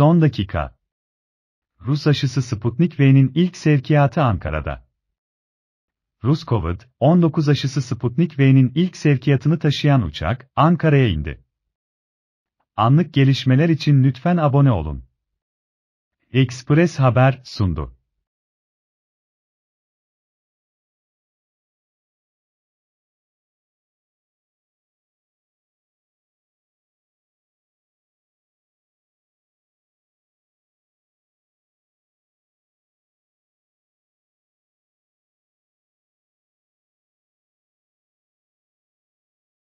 Son dakika. Rus aşısı Sputnik V'nin ilk sevkiyatı Ankara'da. Rus COVID-19 aşısı Sputnik V'nin ilk sevkiyatını taşıyan uçak Ankara'ya indi. Anlık gelişmeler için lütfen abone olun. Express Haber sundu.